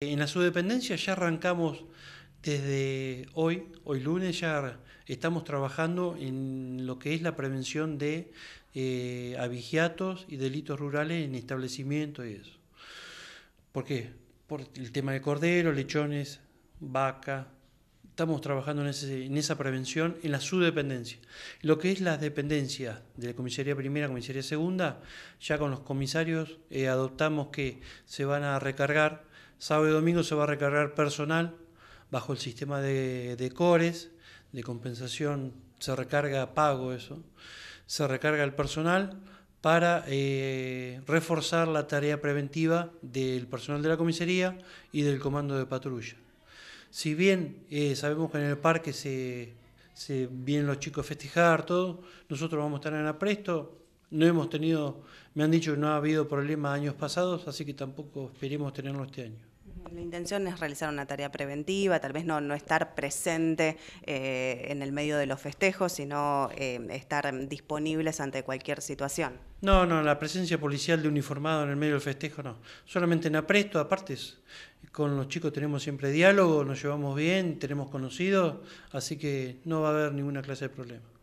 En la subdependencia ya arrancamos desde hoy, hoy lunes ya estamos trabajando en lo que es la prevención de eh, y delitos rurales en establecimientos y eso. ¿Por qué? Por el tema de cordero, lechones, vaca. Estamos trabajando en, esa prevención en la subdependencia. Lo que es la dependencia de la comisaría primera, comisaría segunda, ya con los comisarios eh, adoptamos que se van a recargar Sábado y domingo se va a recargar personal bajo el sistema de, de cores, de compensación, se recarga pago eso, se recarga el personal para eh, reforzar la tarea preventiva del personal de la comisaría y del comando de patrulla. Si bien eh, sabemos que en el parque se, vienen los chicos a festejar, todo, nosotros vamos a estar en apresto, no hemos tenido, me han dicho que no ha habido problemas años pasados, así que tampoco esperemos tenerlo este año. La intención es realizar una tarea preventiva, tal vez no, no estar presente eh, en el medio de los festejos, sino eh, estar disponibles ante cualquier situación. No, no, la presencia policial de uniformado en el medio del festejo no. Solamente en apresto, aparte, con los chicos tenemos siempre diálogo, nos llevamos bien, tenemos conocidos, así que no va a haber ninguna clase de problema.